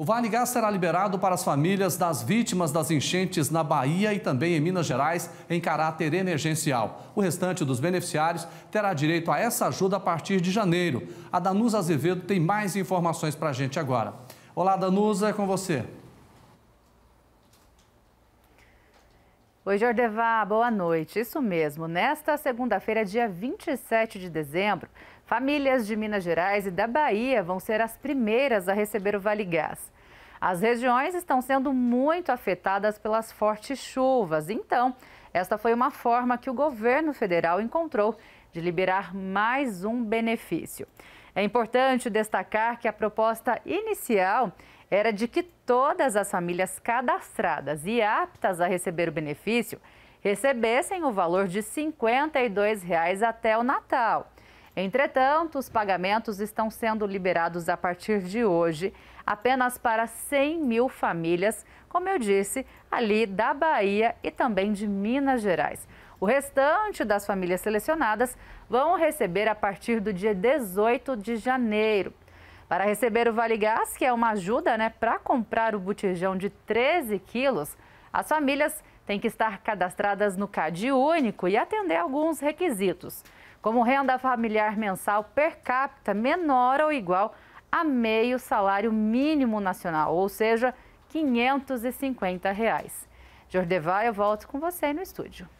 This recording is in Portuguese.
O Vale Gás será liberado para as famílias das vítimas das enchentes na Bahia e também em Minas Gerais em caráter emergencial. O restante dos beneficiários terá direito a essa ajuda a partir de janeiro. A Danusa Azevedo tem mais informações para a gente agora. Olá, Danusa, é com você. Oi, Jordevá, boa noite. Isso mesmo, nesta segunda-feira, dia 27 de dezembro, famílias de Minas Gerais e da Bahia vão ser as primeiras a receber o Vale Gás. As regiões estão sendo muito afetadas pelas fortes chuvas, então, esta foi uma forma que o governo federal encontrou de liberar mais um benefício. É importante destacar que a proposta inicial era de que todas as famílias cadastradas e aptas a receber o benefício recebessem o valor de R$ 52,00 até o Natal. Entretanto, os pagamentos estão sendo liberados a partir de hoje apenas para 100 mil famílias, como eu disse, ali da Bahia e também de Minas Gerais. O restante das famílias selecionadas vão receber a partir do dia 18 de janeiro. Para receber o Vale Gás, que é uma ajuda né, para comprar o botijão de 13 quilos, as famílias têm que estar cadastradas no CAD único e atender alguns requisitos, como renda familiar mensal per capita menor ou igual a meio salário mínimo nacional, ou seja, R$ 550. Reais. Jordevai, eu volto com você no estúdio.